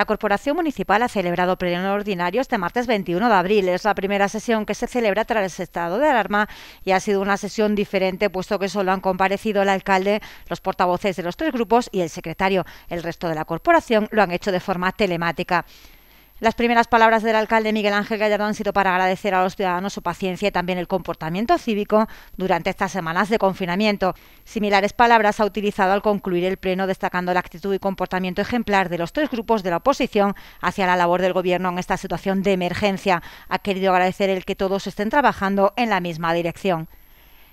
La Corporación Municipal ha celebrado pleno ordinario este martes 21 de abril. Es la primera sesión que se celebra tras el estado de alarma y ha sido una sesión diferente, puesto que solo han comparecido el alcalde, los portavoces de los tres grupos y el secretario. El resto de la corporación lo han hecho de forma telemática. Las primeras palabras del alcalde Miguel Ángel Gallardo han sido para agradecer a los ciudadanos su paciencia y también el comportamiento cívico durante estas semanas de confinamiento. Similares palabras ha utilizado al concluir el pleno destacando la actitud y comportamiento ejemplar de los tres grupos de la oposición hacia la labor del gobierno en esta situación de emergencia. Ha querido agradecer el que todos estén trabajando en la misma dirección.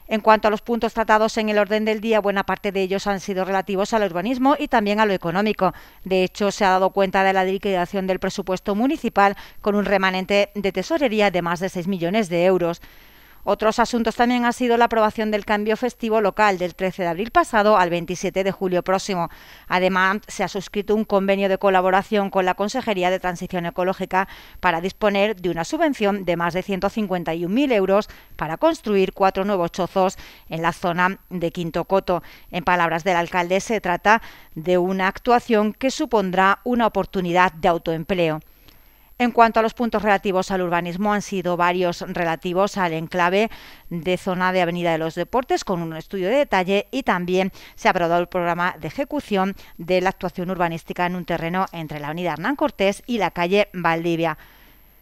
En cuanto a los puntos tratados en el orden del día, buena parte de ellos han sido relativos al urbanismo y también a lo económico. De hecho, se ha dado cuenta de la liquidación del presupuesto municipal con un remanente de tesorería de más de 6 millones de euros. Otros asuntos también han sido la aprobación del cambio festivo local del 13 de abril pasado al 27 de julio próximo. Además, se ha suscrito un convenio de colaboración con la Consejería de Transición Ecológica para disponer de una subvención de más de 151.000 euros para construir cuatro nuevos chozos en la zona de Quinto Coto. En palabras del alcalde, se trata de una actuación que supondrá una oportunidad de autoempleo. En cuanto a los puntos relativos al urbanismo, han sido varios relativos al enclave de zona de Avenida de los Deportes, con un estudio de detalle, y también se ha aprobado el programa de ejecución de la actuación urbanística en un terreno entre la Avenida Hernán Cortés y la calle Valdivia.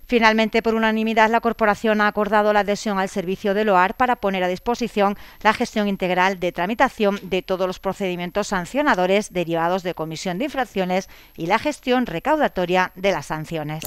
Finalmente, por unanimidad, la Corporación ha acordado la adhesión al servicio de LOAR para poner a disposición la gestión integral de tramitación de todos los procedimientos sancionadores derivados de comisión de infracciones y la gestión recaudatoria de las sanciones.